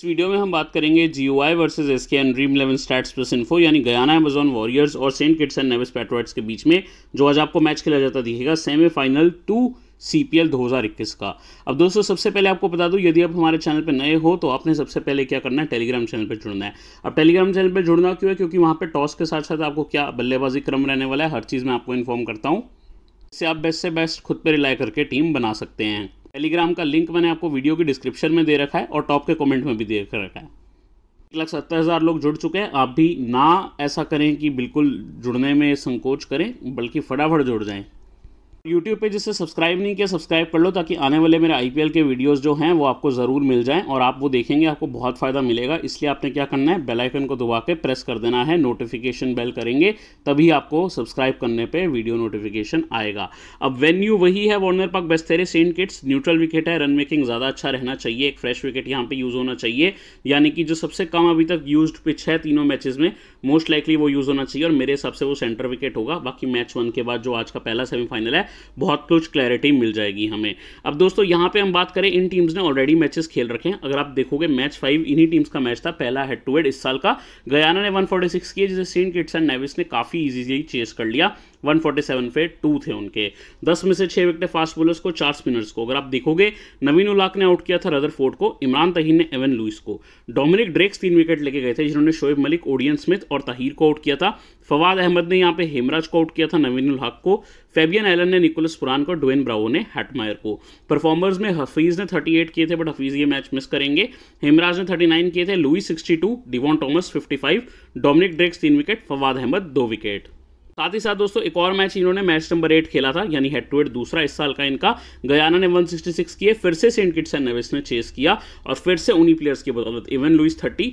इस वीडियो में हम बात करेंगे G O I versus S K N dream eleven stats plus info यानी गयाना एमेजोन वॉरियर्स और Saint Kitts and Nevis Patriots के बीच में जो आज आपको मैच खेला जाता दिखेगा semifinal two C P L दो हज़ार इक्कीस का अब दोस्तों सबसे पहले आपको बता दूं यदि आप हमारे चैनल पर नए हो तो आपने सबसे पहले क्या करना है टेलीग्राम चैनल पर जुड़ना है अब टेलीग्राम चैनल पर जुड़ना क्यों है क्योंकि वहाँ पर टॉस के साथ साथ आपको क्या बल्लेबाजी क्रम रहने वाला है हर चीज़ मैं आपको इन्फॉर्म करता हूँ इससे आप बेस्ट से बेस्ट खुद पर रिलाई करके टीम बना सकते हैं टेलीग्राम का लिंक मैंने आपको वीडियो की डिस्क्रिप्शन में दे रखा है और टॉप के कमेंट में भी दे रखा है एक लाख सत्तर हज़ार लोग जुड़ चुके हैं आप भी ना ऐसा करें कि बिल्कुल जुड़ने में संकोच करें बल्कि फटाफट जुड़ जाएं यूट्यूब पे जिससे सब्सक्राइब नहीं किया सब्सक्राइब कर लो ताकि आने वाले मेरे आई के वीडियोज़ जो हैं वो आपको ज़रूर मिल जाएँ और आप वो देखेंगे आपको बहुत फ़ायदा मिलेगा इसलिए आपने क्या करना है बेलाइकन को दबा के प्रेस कर देना है नोटिफिकेशन बेल करेंगे तभी आपको सब्सक्राइब करने पर वीडियो नोटिफिकेशन आएगा अब वेन्यू वही है Warner Park Basseterre Saint Kitts neutral wicket है रन मेकिंग ज़्यादा अच्छा रहना चाहिए एक फ्रेश विकेट यहाँ पे यूज़ होना चाहिए यानी कि जो सबसे कम अभी तक यूज्ड पिच है तीनों मैचेस में मोस्ट लाइकली वो यूज़ होना चाहिए और मेरे हिसाब से वो सेंटर विकेट होगा बाकी मैच वन के बाद जो आज का पहला सेमीफाइनल है बहुत कुछ क्लैरिटी मिल जाएगी हमें अब दोस्तों यहाँ पे हम बात करें इन टीम्स ने ऑलरेडी मैचेस खेल रखे हैं अगर आप देखोगे मैच फाइव इन्हीं टीम्स का मैच था पहला हेड टू हेड इस साल का गयाना ने 146 किए जिसे सेंट किट्स एंड नेविस ने काफ़ी ईजीली चेस कर लिया 147 पे टू थे उनके 10 में से छह विकेट फास्ट बॉलर्स को चार स्पिनर्स को अगर आप देखोगे नवीन उलाक ने आउट किया था रदर फोर्ट को इमरान तहीन ने एवन लुइस को डोमिनिक ड्रेक्स तीन विकेट लेके गए थे जिन्होंने शोएब मलिक ओडियन स्मिथ और ताहिर को आउट किया था फवाद अहमद ने यहाँ पे हेमराज को आउट किया था नवीन उल हक को फेबियन एलन ने निकोलस पुरान को डुएन ब्राउ ने हैटमायर को परफॉर्मर्स में हफीज़ ने 38 किए थे बट हफीज़ ये मैच मिस करेंगे हेमराज ने 39 किए थे Lewis 62 Devon Thomas 55 Dominic Drakes तीन विकेट फवाद अहमद दो विकेट साथ ही साथ दोस्तों एक और मैच इन्होंने मैच नंबर एट खेला था यानी हेड टू हेड दूसरा इस साल का इनका गयाना ने 166 किए फिर से सेंट किट्स एंड नेविस ने चेस किया और फिर से उन्हीं प्लेयर्स की बदौलत Evin Lewis thirty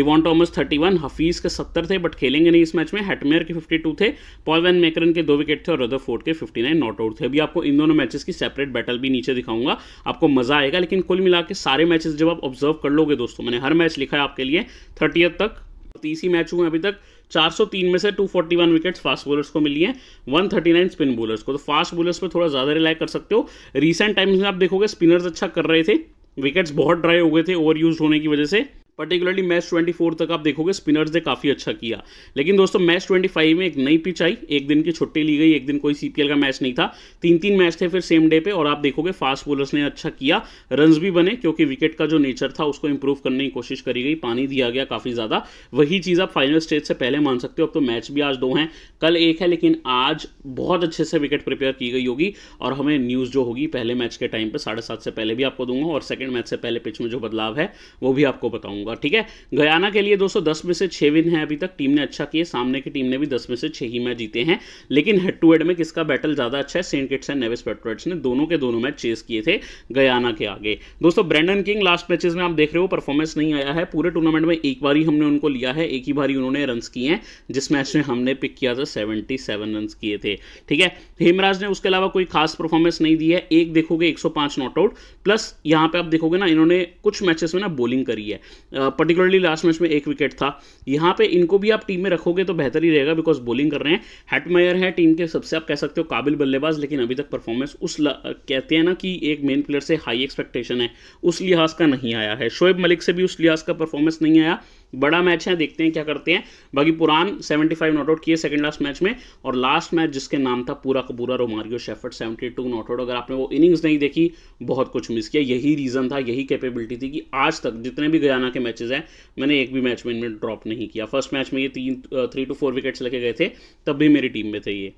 Devon Thomas thirty one Hafeez के सत्तर थे बट खेलेंगे नहीं इस मैच में हेटमेयर के फिफ्टी टू थे पॉल वैन मेकरन के दो विकेट थे और रदर फोर्ट के फिफ्टी नाइन नॉट आउट थे अभी आपको इन दोनों मैचेस की सेपरेट बैटल भी नीचे दिखाऊंगा आपको मजा आएगा लेकिन कुल मिला के सारे मैचेस जब आप ऑब्जर्व कर लोगे दोस्तों मैंने हर मैच लिखा है आपके लिए थर्टियथ तक तीस ही मैच हुए अभी तक 403 में से 241 विकेट्स फास्ट बॉलर्स को मिली हैं 139 स्पिन बॉलर्स को तो फास्ट बॉलर्स पे थोड़ा ज़्यादा रिलाई कर सकते हो रिसेंट टाइम्स में आप देखोगे स्पिनर्स अच्छा कर रहे थे विकेट्स बहुत ड्राई हो गए थे ओवर यूज होने की वजह से पर्टिकुलरली मैच 24 तक आप देखोगे स्पिनर्स ने काफ़ी अच्छा किया लेकिन दोस्तों मैच 25 में एक नई पिच आई एक दिन की छुट्टी ली गई एक दिन कोई सीपीएल का मैच नहीं था तीन तीन मैच थे फिर सेम डे पे और आप देखोगे फास्ट बॉलर्स ने अच्छा किया रन्स भी बने क्योंकि विकेट का जो नेचर था उसको इंप्रूव करने की कोशिश करी गई पानी दिया गया काफ़ी ज़्यादा वही चीज़ आप फाइनल स्टेज से पहले मान सकते हो अब तो मैच भी आज दो हैं कल एक है लेकिन आज बहुत अच्छे से विकेट प्रिपेयर की गई होगी और हमें न्यूज़ जो होगी पहले मैच के टाइम पर साढ़े से पहले भी आपको दूंगा और सेकेंड मैच से पहले पिच में जो बदलाव है वो भी आपको बताऊँगा दूंगा ठीक है गयाना के लिए दोस्तों दस में से छह विन है अभी तक टीम ने अच्छा किया सामने की टीम ने भी दस में से छह ही मैच जीते हैं लेकिन हेड टू हेड में किसका बैटल ज़्यादा अच्छा है Saint Kitts and Nevis Patriots ने दोनों के दोनों मैच चेस किए थे गयाना के आगे दोस्तों ब्रेंडन किंग लास्ट मैचेस में आप देख रहे हो परफॉर्मेंस नहीं आया है पूरे टूर्नामेंट में एक बार ही हमने उनको लिया है एक ही बार ही उन्होंने रन किए हैं जिस मैच में हमने पिक किया था सेवेंटी सेवन रन किए थे ठीक है हेमराज ने उसके अलावा कोई खास परफॉर्मेंस नहीं दी है एक देखोगे एक नॉट आउट प्लस यहां पर आप देखोगे ना इन्होंने कुछ मैचेस में ना बोलिंग करी है पर्टिकुलरली लास्ट मैच में एक विकेट था यहाँ पे इनको भी आप टीम में रखोगे तो बेहतर ही रहेगा बिकॉज बॉलिंग कर रहे हैं मेयर है टीम के सबसे आप कह सकते हो काबिल बल्लेबाज लेकिन अभी तक परफॉर्मेंस उस ल, कहते हैं ना कि एक मेन प्लेयर से हाई एक्सपेक्टेशन है उस लिहाज का नहीं आया है शोएब मलिक से भी उस लिहाज का परफॉर्मेंस नहीं आया बड़ा मैच है देखते हैं क्या करते हैं बाकी पुरान 75 नॉट आउट किए सेकंड लास्ट मैच में और लास्ट मैच जिसके नाम था पूरा का पूरा रोमारियो शेफर्ड 72 नॉट आउट अगर आपने वो इनिंग्स नहीं देखी बहुत कुछ मिस किया यही रीज़न था यही कैपेबिलिटी थी कि आज तक जितने भी गयाना के मैचेज हैं मैंने एक भी मैच में इनमें ड्रॉप नहीं किया फर्स्ट मैच में ये तीन थ्री टू फोर विकेट्स लेके गए थे तब भी मेरी टीम में थे ये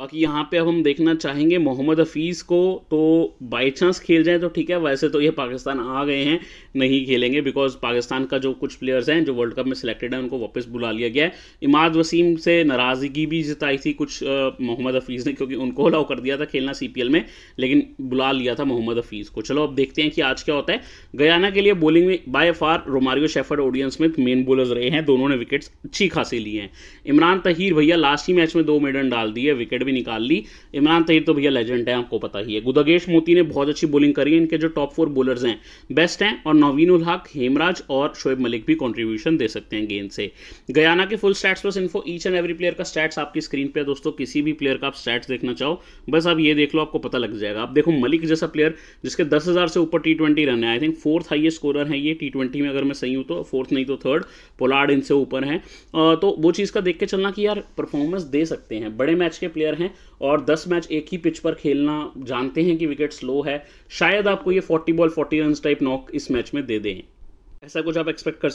बाकी यहाँ पे अब हम देखना चाहेंगे मोहम्मद हफीज़ को तो बाई चांस खेल जाए तो ठीक है वैसे तो ये पाकिस्तान आ गए हैं नहीं खेलेंगे बिकॉज पाकिस्तान का जो कुछ प्लेयर्स हैं जो वर्ल्ड कप में सिलेक्टेड हैं उनको वापस बुला लिया गया है इमाद वसीम से नाराज़गी भी जताई थी कुछ मोहम्मद हफीज़ ने क्योंकि उनको अलाउ कर दिया था खेलना सी में लेकिन बुला लिया था मोहम्मद हफीज़ को चलो अब देखते हैं कि आज क्या होता है गयाना के लिए बॉलिंग में by far Romario Shepherd Odean Smith main bowlers रहे हैं दोनों ने विकेट्स अच्छी खासी लिए हैं इमरान तहीर भैया लास्ट ही मैच में दो मेडन डाल दिए विकेट भी निकाल ली इमरान तहिर तो भैया लेजेंड है आपको पता ही है गुदागेश मोती ने बहुत अच्छी बोलिंग करी है इनके जो टॉप फोर बोलर्स हैं बेस्ट हैं और नवीन उल हक हेमराज और शोएब मलिक भी कॉन्ट्रीब्यूशन दे सकते हैं गेंद से गयाना के full stats plus info each and every player का स्टैट्स आपकी स्क्रीन पर दोस्तों किसी भी प्लेयर का आप स्टैट्स देखना चाहो बस आप ये देख लो आपको पता लग जाएगा आप देखो मलिक जैसा प्लेयर जिसके दस से ऊपर टी ट्वेंटी रन है I think fourth highest scorer है ये टी ट्वेंटी में अगर मैं सही हूँ तो फोर्थ नहीं तो थर्ड पोलार्ड इनसे ऊपर है तो वो चीज़ का देख के चलना कि यार परफॉर्मेंस दे सकते हैं बड़े मैच के प्लेयर हैं और 10 मैच एक ही पिच पर खेलना जानते हैं कि विकेट स्लो है शायद आपको ये 40 बॉल 40 रन टाइप नॉक इस मैच में दे दें ऐसा कुछ आप एक्सपेक्ट कर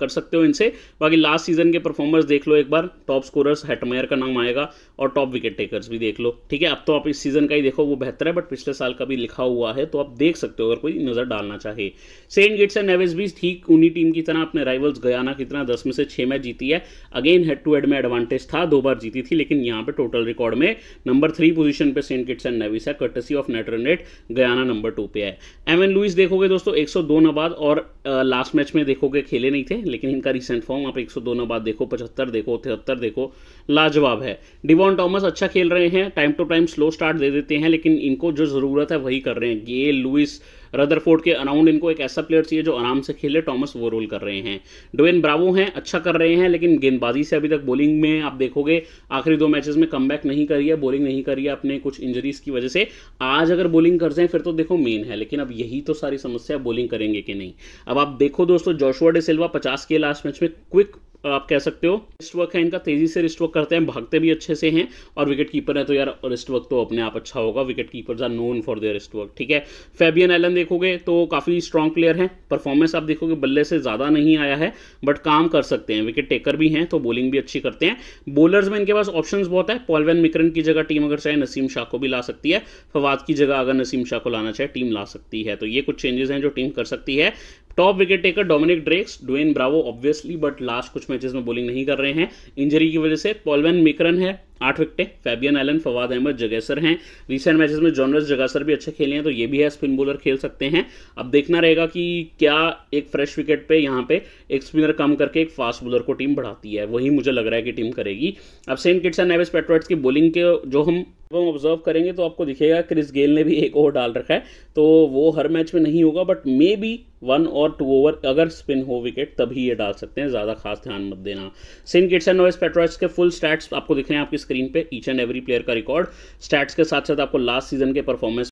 कर सकते हो इनसे बाकी लास्ट सीजन के परफॉर्मर्स देख लो एक बार टॉप स्कोरर्स हेटमेयर का नाम आएगा और टॉप विकेट टेकर्स भी देख लो ठीक है अब तो आप इस सीजन का ही देखो वो बेहतर है बट पिछले साल का भी लिखा हुआ है तो आप देख सकते हो अगर कोई नज़र डालना चाहे सेंट गेट्स एंड एवेज भी ठीक उन्हीं टीम की तरह अपने राइवल्स गयाना की तरह दस में से छह मैच जीती है अगेन हेड टू हेड में एडवांटेज था दो बार जीती थी लेकिन यहाँ पर टोटल रिकॉर्ड में नंबर थ्री पोजिशन पर सेंट गेट्स एंड नेविस है courtesy of net Guyana number two पे है एम एन लुइस देखोगे दोस्तों एक सौ नबाद और लास्ट लास्ट मैच में देखोगे खेले नहीं थे लेकिन इनका रिसेंट फॉर्म आप एक 102 बाद देखो पचहत्तर देखो तिहत्तर देखो लाजवाब है डिवॉन टॉमस अच्छा खेल रहे हैं time to time slow start दे देते हैं लेकिन इनको जो ज़रूरत है वही कर रहे हैं गेल लुइस रदरफोर्ड के अराउंड इनको एक ऐसा प्लेयर चाहिए जो आराम से खेले टॉमस वो रोल कर रहे हैं डोवेन ब्रावो हैं अच्छा कर रहे हैं लेकिन गेंदबाजी से अभी तक बॉलिंग में आप देखोगे आखिरी दो मैचेस में कम नहीं करी है बॉलिंग नहीं करी है अपने कुछ इंजरीज की वजह से आज अगर बॉलिंग कर जाए फिर तो देखो मेन है लेकिन अब यही तो सारी समस्या बॉलिंग करेंगे कि नहीं अब आप देखो दोस्तों जोशुआ डे सिल्वा पचास के लास्ट मैच में क्विक आप कह सकते हो रिस्ट वर्क है इनका तेजी से रिस्ट वर्क करते हैं भागते भी अच्छे से हैं और विकेट कीपर है तो यार रिस्ट वर्क तो अपने आप अच्छा होगा wicket keepers are known for their wrist work ठीक है फेबियन एलन देखोगे तो काफ़ी स्ट्रॉन्ग प्लेयर है परफॉर्मेंस आप देखोगे बल्ले से ज़्यादा नहीं आया है बट काम कर सकते हैं विकेट टेकर भी हैं तो बॉलिंग भी अच्छी करते हैं बॉलर्स में इनके पास ऑप्शन बहुत है पॉलवेन मिक्रन की जगह टीम अगर चाहे नसीम शाह को भी ला सकती है फवाद की जगह अगर नसीम शाह को लाना चाहे टीम ला सकती है तो ये कुछ चेंजेस हैं जो टीम कर सकती है top wicket taker Dominic Drakes Dwayne Bravo obviously but last कुछ मैचेस में बॉलिंग नहीं कर रहे हैं इंजरी की वजह से पॉलवेन मिकरन है आठ विकटें फैबियन एलन फवाद अहमद जगेसर हैं रिसेंट मैचेस में जॉनरस जगासर भी अच्छे खेले हैं तो ये भी है स्पिन बॉलर खेल सकते हैं अब देखना रहेगा कि क्या एक फ्रेश विकेट पे यहाँ पे एक स्पिनर कम करके एक फास्ट बॉलर को टीम बढ़ाती है वही मुझे लग रहा है कि टीम करेगी अब Saint Kitts and Nevis Patriots की बॉलिंग के जो हम हम ऑब्जर्व करेंगे तो आपको दिखेगा क्रिस गेल ने भी एक ओवर डाल रखा है तो वो हर मैच में नहीं होगा बट मे बी वन और टू ओवर अगर स्पिन हो विकेट तभी ये डाल सकते हैं ज़्यादा खास ध्यान मत देना Saint Kitts and Nevis Patriots के फुल स्टैट्स आपको दिख रहे हैं आपकी स्क्रीन पे ईच एंड एवरी प्लेयर का रिकॉर्ड स्टैट्स के साथ साथ आपको लास्ट सीजन के परफॉर्मेंस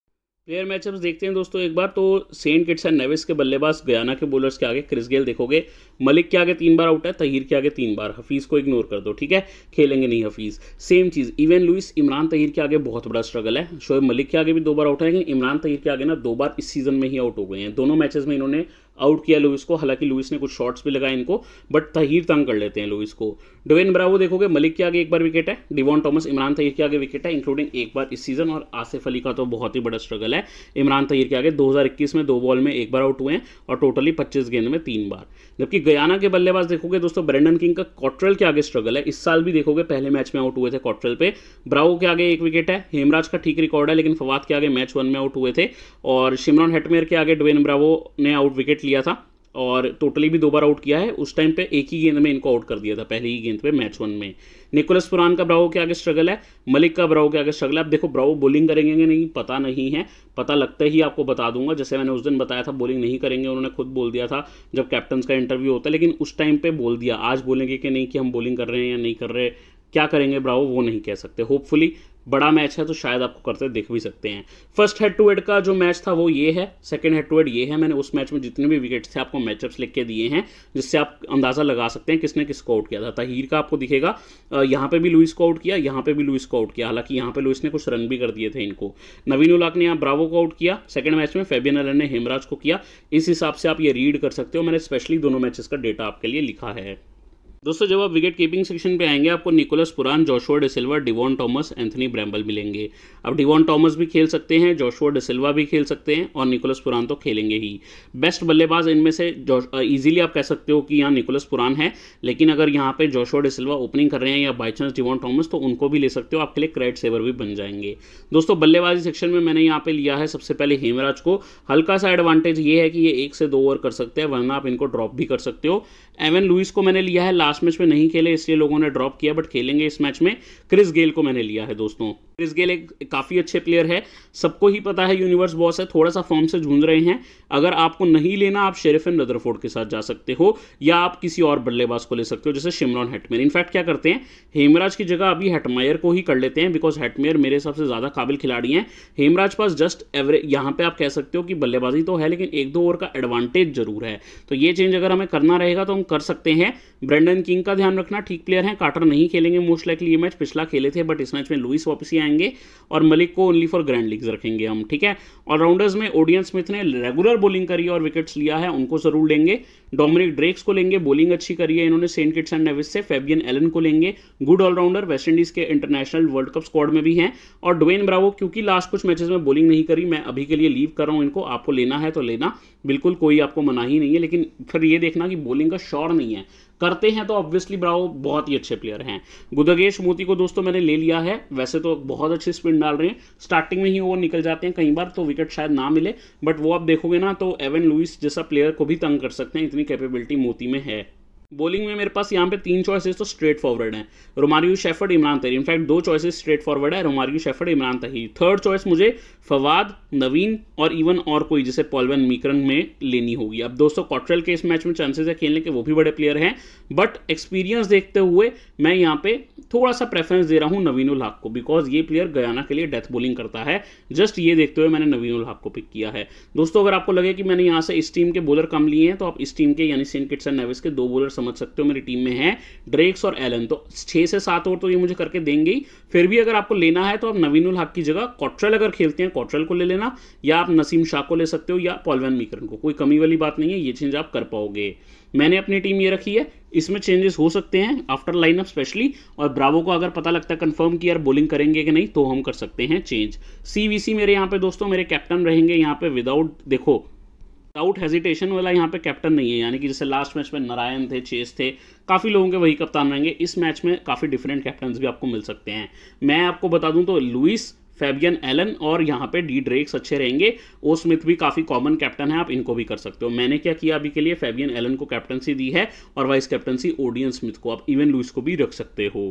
प्लेयर मैचअप्स देखते हैं दोस्तों एक बार तो सेंट किट्स एंड नेविस के बल्लेबाज गयाना के बॉलर्स के आगे क्रिस गेल देखोगे मलिक के आगे तीन बार आउट है तहीर के आगे तीन बार हफीज़ को इग्नोर कर दो ठीक है खेलेंगे नहीं हफीज़ सेम चीज़ इवन लुइस इमरान तहीर के आगे बहुत बड़ा स्ट्रगल है शोएब मलिक के आगे भी दो बार आउट है लेकिन इमरान तहीर के आगे ना दो बार इस सीजन में ही आउट हो गए हैं दोनों मैचेज में इन्होंने आउट किया लुइस को हालांकि लुइस ने कुछ शॉट्स भी लगाए इनको बट तहीर तंग कर लेते हैं लुइस को डोवेन ब्रावो देखोगे मलिक के आगे एक बार विकेट है डिवॉन टॉमस इमरान तहीर के आगे विकेट है इंक्लूडिंग एक बार इस सीजन और आसिफ अली का तो बहुत ही बड़ा स्ट्रगल है इमरान तहीर के आगे दो में दो बॉल में एक बार आउट हुए हैं और टोटली पच्चीस गेंद में तीन बार जबकि गयाना के बल्लेबाज देखोगे दोस्तों ब्रेंडन किंग का कॉट्रेल के आगे स्ट्रगल है इस साल भी देखोगे पहले मैच में आउट हुए थे कॉट्रेल पे ब्रावो के आगे एक विकेट है हेमराज का ठीक रिकॉर्ड है लेकिन फवाद के आगे मैच वन में आउट हुए थे और शिमरॉन हेटमेयर के आगे डोवेन ब्रावो ने आउट विकेट लिया था और टोटली भी दो बार आउट किया है उस टाइम पे एक ही गेंद में इनको आउट कर दिया था पहले ही गेंद पे मैच वन में निकोलस पुरान का ब्रावो के आगे स्ट्रगल है मलिक का ब्रावो के आगे स्ट्रगल है आप देखो ब्रावो बॉलिंग करेंगे कि नहीं पता नहीं है पता लगते ही आपको बता दूंगा जैसे मैंने उस दिन बताया था बॉलिंग नहीं करेंगे उन्होंने खुद बोल दिया था जब कैप्टन का इंटरव्यू होता है लेकिन उस टाइम पर बोल दिया आज बोलेंगे कि नहीं कि हम बॉलिंग कर रहे हैं या नहीं कर रहे क्या करेंगे ब्रावो वो नहीं कह सकते होपफुली बड़ा मैच है तो शायद आपको करते देख भी सकते हैं फर्स्ट हेड टू हेड का जो मैच था वो ये है सेकंड हेड टू हेड ये है मैंने उस मैच में जितने भी विकेट्स थे आपको मैचअप्स लिख के दिए हैं जिससे आप अंदाज़ा लगा सकते हैं किसने किसको आउट किया था ताहिर का आपको दिखेगा यहाँ पे भी लुइस को आउट किया यहाँ पे भी लुइस को आउट किया हालांकि यहाँ पे लुइस ने कुछ रन भी कर दिए थे इनको नवीन उलाक ने यहाँ ब्रावो को आउट किया सेकंड मैच में फेबियन अलन ने हेमराज को किया इस हिसाब से आप ये रीड कर सकते हो मैंने स्पेशली दोनों मैचेस का डेटा आपके लिए लिखा है दोस्तों जब आप विकेट कीपिंग सेक्शन पे आएंगे आपको Nicholas Pooran Joshua Da Silva Devon Thomas Anthony Bramble मिलेंगे अब डिवॉन थॉमस भी खेल सकते हैं जोशुआ डिसिल्वा भी खेल सकते हैं और निकोलस पुरान तो खेलेंगे ही बेस्ट बल्लेबाज इनमें से इजीली आप कह सकते हो कि यहाँ निकोलस पुरान है लेकिन अगर यहाँ पे जोशुआ डिसिल्वा ओपनिंग कर रहे हैं या बाई चांस डिवॉन थॉमस तो उनको भी ले सकते हो आपके लिए क्रेड सेवर भी बन जाएंगे दोस्तों बल्लेबाजी सेक्शन में मैंने यहाँ पे लिया है सबसे पहले हेमराज को हल्का सा एडवांटेज ये है कि ये एक से दो ओवर कर सकते हैं वरना आप इनको ड्रॉप भी कर सकते हो एवन लुइस को मैंने लिया है लास्ट लास्ट मैच में नहीं खेले इसलिए लोगों ने ड्रॉप किया बट खेलेंगे इस मैच में क्रिस गेल को मैंने लिया है दोस्तों क्रिस गेल एक काफ़ी अच्छे प्लेयर है सबको ही पता है यूनिवर्स बॉस है थोड़ा सा फॉर्म से झूंझ रहे हैं अगर आपको नहीं लेना आप शेरिफ रदरफोर्ड के साथ जा सकते हो या आप किसी और बल्लेबाज को ले सकते हो जैसे शिमरॉन हेटमेयर इनफैक्ट क्या करते हैं हेमराज की जगह अभी हेटमायर को ही कर लेते हैं बिकॉज हेटमेयर मेरे हिसाब से ज़्यादा काबिल खिलाड़ी हैं हेमराज पास जस्ट एवरेज यहाँ पे आप कह सकते हो कि बल्लेबाजी तो है लेकिन एक दो ओवर का एडवांटेज जरूर है तो ये चेंज अगर हमें करना रहेगा तो हम कर सकते हैं ब्रेंडन किंग का ध्यान रखना ठीक प्लेयर है कार्टर नहीं खेलेंगे मोस्ट लाइकली ये मैच पिछला खेले थे बट इस मैच में लुइस वापसी आए आएंगे और मलिक को ओनली फॉर ग्रैंड लीग्स रखेंगे हम ठीक है ऑलराउंडर्स में ओडियन स्मिथ ने रेगुलर बॉलिंग करी और विकेट्स लिया है उनको जरूर लेंगे डोमिनिक ड्रेक्स को लेंगे बॉलिंग अच्छी करी है इन्होंने सेंट किट्स एंड नेविस से फेबियन एलन को लेंगे गुड ऑलराउंडर वेस्ट इंडीज के इंटरनेशनल वर्ल्ड कप स्क्वाड में भी हैं और डोवेन ब्रावो क्योंकि लास्ट कुछ मैचेस में बॉलिंग नहीं करी मैं अभी के लिए लीव कर रहा हूँ इनको आपको लेना है तो लेना बिल्कुल कोई आपको मना ही नहीं है लेकिन फिर ये देखना कि बॉलिंग का श्योर नहीं है करते हैं तो ऑब्वियसली ब्रावो बहुत ही अच्छे प्लेयर हैं गुदगेश मोती को दोस्तों मैंने ले लिया है वैसे तो बहुत अच्छी स्पिन डाल रहे हैं स्टार्टिंग में ही वो निकल जाते हैं कई बार तो विकेट शायद ना मिले बट वो आप देखोगे ना तो एवन लुइस जैसा प्लेयर को भी तंग कर सकते हैं इतनी कैपेबिलिटी मोती में है बॉलिंग में मेरे पास यहाँ पे तीन चॉइसेस तो स्ट्रेट फॉरवर्ड हैं Romario Shepherd Imran Tahir in fact दो चॉइसेस स्ट्रेट फॉरवर्ड है Romario Shepherd Imran Tahir third choice मुझे फवाद नवीन और इवन और कोई जैसे पॉलवन मीकरन में लेनी होगी अब दोस्तों कॉट्रेल के इस मैच में चांसेस है खेलने के वो भी बड़े प्लेयर हैं बट एक्सपीरियंस देखते हुए मैं यहाँ पे थोड़ा सा प्रेफरेंस दे रहा हूँ नवीन उल हक को बिकॉज ये प्लेयर गयाना के लिए डेथ बॉलिंग करता है जस्ट ये देखते हुए मैंने नवीन उल को पिक किया है दोस्तों अगर आपको लगे कि मैंने यहाँ से इस टीम के बॉलर कम लिए हैं तो आप इस टीम के यानी सेंट किट्स एंड नेविस के दो बॉलर समझ सकते हो मेरी टीम में है ड्रेक्स और एलन तो छः से सात ओवर तो ये मुझे करके देंगे ही फिर भी अगर आपको लेना है तो आप नवीन उल हाक की जगह कॉट्रेल अगर खेलते हैं पॉट्रल को ले लेना या आप नसीम शाह को ले सकते हो या पॉलवन मीकरन को कोई कमी वाली बात नहीं है ये चेंज आप कर पाओगे मैंने अपनी टीम ये रखी है इसमें चेंजेस हो सकते हैं आफ्टर लाइनअप स्पेशली और ब्रावो को अगर पता लगता है कंफर्म कि यार बॉलिंग करेंगे कि नहीं तो हम कर सकते हैं चेंज सी मेरे यहाँ पे दोस्तों मेरे कैप्टन रहेंगे यहाँ पे विदाउट देखो विदाउट हेजिटेशन वाला यहाँ पे कैप्टन नहीं है यानी कि जैसे लास्ट मैच में नारायण थे चेस थे काफ़ी लोगों के वही कप्तान रहेंगे इस मैच में काफ़ी डिफरेंट कैप्टन भी आपको मिल सकते हैं मैं आपको बता दूं तो लुइस फेबियन एलन और यहाँ पे डी ड्रेक्स अच्छे रहेंगे ओ स्मिथ भी काफ़ी कॉमन कैप्टन है आप इनको भी कर सकते हो मैंने क्या किया अभी के लिए फेबियन एलन को कैप्टनसी दी है और वाइस कैप्टनसी ओडियन स्मिथ को आप इवन लुइस को भी रख सकते हो